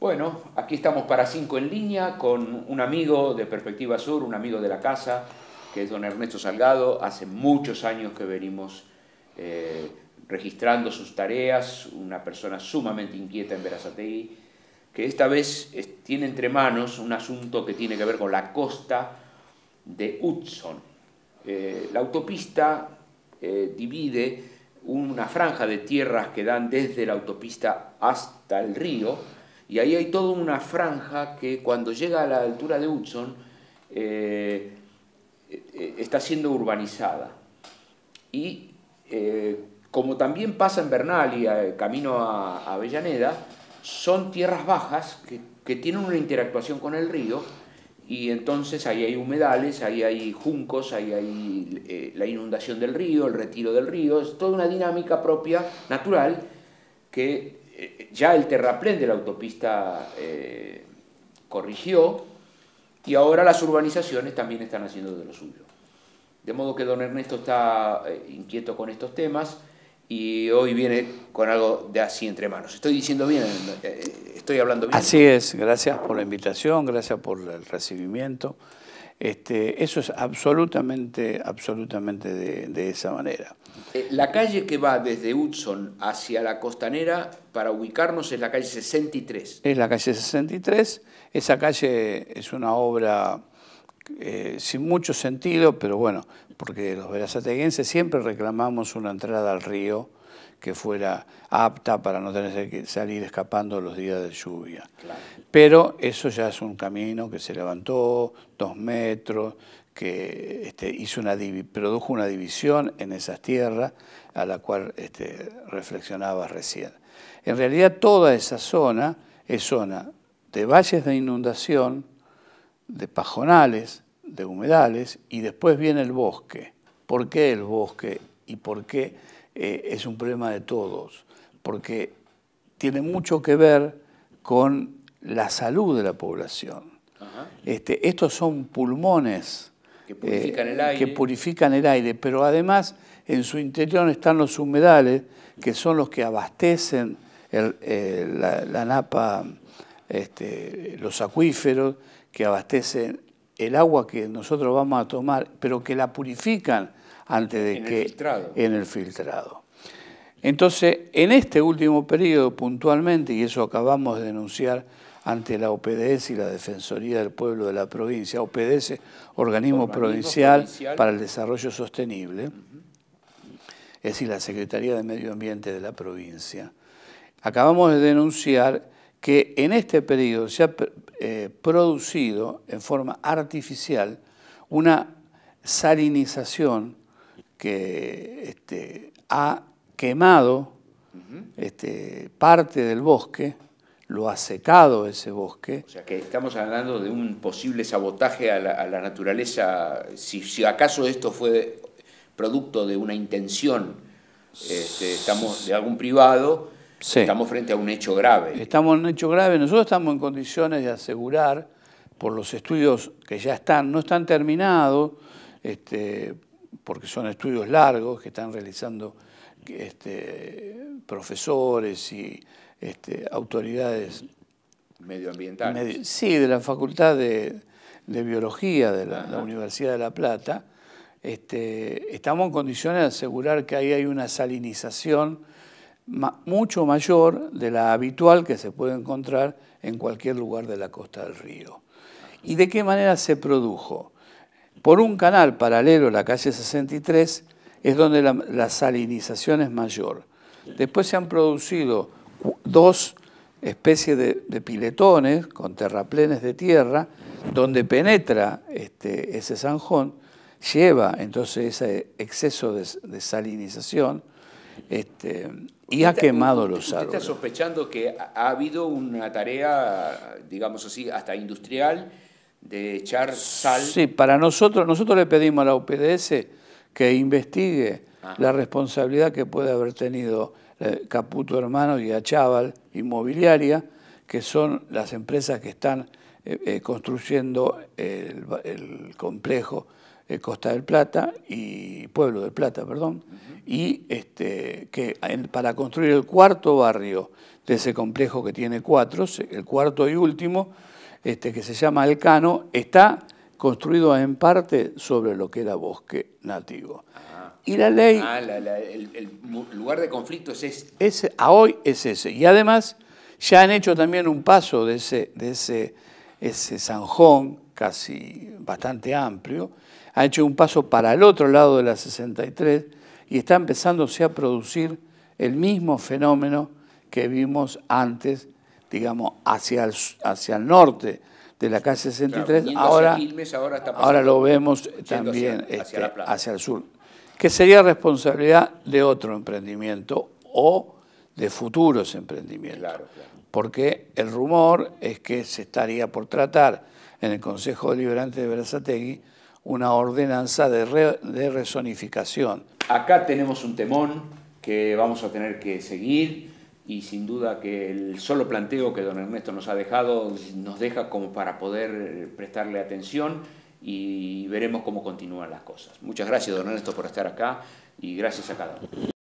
Bueno, aquí estamos para Cinco en línea con un amigo de Perspectiva Sur, un amigo de la casa, que es don Ernesto Salgado. Hace muchos años que venimos eh, registrando sus tareas, una persona sumamente inquieta en Verazategui, que esta vez tiene entre manos un asunto que tiene que ver con la costa de Hudson. Eh, la autopista eh, divide una franja de tierras que dan desde la autopista hasta el río, y ahí hay toda una franja que cuando llega a la altura de Hudson eh, eh, está siendo urbanizada. Y como también pasa en Bernal y camino a, Avellaneda, son tierras bajas que, que tienen una interactuación con el río y entonces ahí hay humedales, ahí hay juncos, ahí hay eh, la inundación del río, el retiro del río, es toda una dinámica propia, natural, que eh, ya el terraplén de la autopista eh, corrigió y ahora las urbanizaciones también están haciendo de lo suyo. De modo que don Ernesto está inquieto con estos temas y hoy viene con algo de así entre manos. Estoy diciendo bien, eh, eh, estoy hablando bien. Así es, gracias por la invitación, gracias por el recibimiento. Este, eso es absolutamente, absolutamente de, de esa manera. Eh, la calle que va desde Hudson hacia la costanera, para ubicarnos, es la calle 63. Es la calle 63. Esa calle es una obra eh, sin mucho sentido, pero bueno, porque los verazateguenses siempre reclamamos una entrada al río que fuera apta para no tener que salir escapando los días de lluvia. Pero eso ya es un camino que se levantó, dos metros, que este, hizo una produjo una división en esas tierras a la cual este, reflexionaba recién. En realidad toda esa zona es zona de valles de inundación, de pajonales, de humedales, y después viene el bosque. ¿Por qué el bosque? ¿Y por qué eh, es un problema de todos? Porque tiene mucho que ver con la salud de la población. Este, estos son pulmones que eh, purifican, el aire. pero además en su interior están los humedales, que son los que abastecen eh, la, la, napa este, los acuíferos, que abastecen el agua que nosotros vamos a tomar, pero que la purifican antes de que... En el filtrado. Entonces, en este último periodo, puntualmente, y eso acabamos de denunciar ante la OPDS y la Defensoría del Pueblo de la Provincia, OPDS, Organismo, Provincial, para el Desarrollo Sostenible, es decir, la Secretaría de Medio Ambiente de la provincia. Acabamos de denunciar que en este periodo se ha eh, producido en forma artificial una salinización que este, ha quemado este, parte del bosque, lo ha secado ese bosque. O sea que estamos hablando de un posible sabotaje a la, naturaleza, si, acaso esto fue producto de una intención, este, de algún privado, Estamos frente a un hecho grave. Estamos en un hecho grave. Nosotros estamos en condiciones de asegurar, por los estudios que ya están, no están terminados, este, porque son estudios largos que están realizando este, profesores y este, autoridades medioambientales. sí, de la Facultad de, Biología de la, la, Universidad de La Plata. estamos en condiciones de asegurar que ahí hay una salinización mucho mayor de la habitual que se puede encontrar en cualquier lugar de la costa del río. ¿Y de qué manera se produjo? Por un canal paralelo a la calle 63 es donde la, salinización es mayor. Después se han producido dos especies de, piletones con terraplenes de tierra, donde penetra este, ese zanjón, lleva entonces ese exceso de salinización, este, y ha quemado los árboles. está sospechando que ha habido una tarea, digamos así, hasta industrial de echar sal? Sí, para nosotros, nosotros le pedimos a la UPDS que investigue ah. la responsabilidad que puede haber tenido eh, Caputo Hermano y Achaval Inmobiliaria, que son las empresas que están eh, eh, construyendo el complejo eh, Costa del Plata y Pueblo del Plata, perdón, y este, que para construir el cuarto barrio de ese complejo que tiene cuatro, el cuarto y último, este, que se llama El Cano, está construido en parte sobre lo que era bosque nativo. Ah. Y la ley... Ah, el, lugar de conflicto es ese. A hoy es ese. Y además ya han hecho también un paso de ese, de ese, ese zanjón casi bastante amplio, ha hecho un paso para el otro lado de la 63 y está empezándose a producir el mismo fenómeno que vimos antes, digamos, hacia el, hacia el norte de la calle 63, ahora, ahora, lo vemos también este, hacia, el sur, que sería responsabilidad de otro emprendimiento o de futuros emprendimientos. Porque el rumor es que se estaría por tratar en el Consejo Deliberante de Berazategui una ordenanza de, resonificación. Acá tenemos un temón que vamos a tener que seguir y sin duda que el solo planteo que don Ernesto nos ha dejado nos deja como para poder prestarle atención y veremos cómo continúan las cosas. Muchas gracias don Ernesto por estar acá y gracias a cada uno.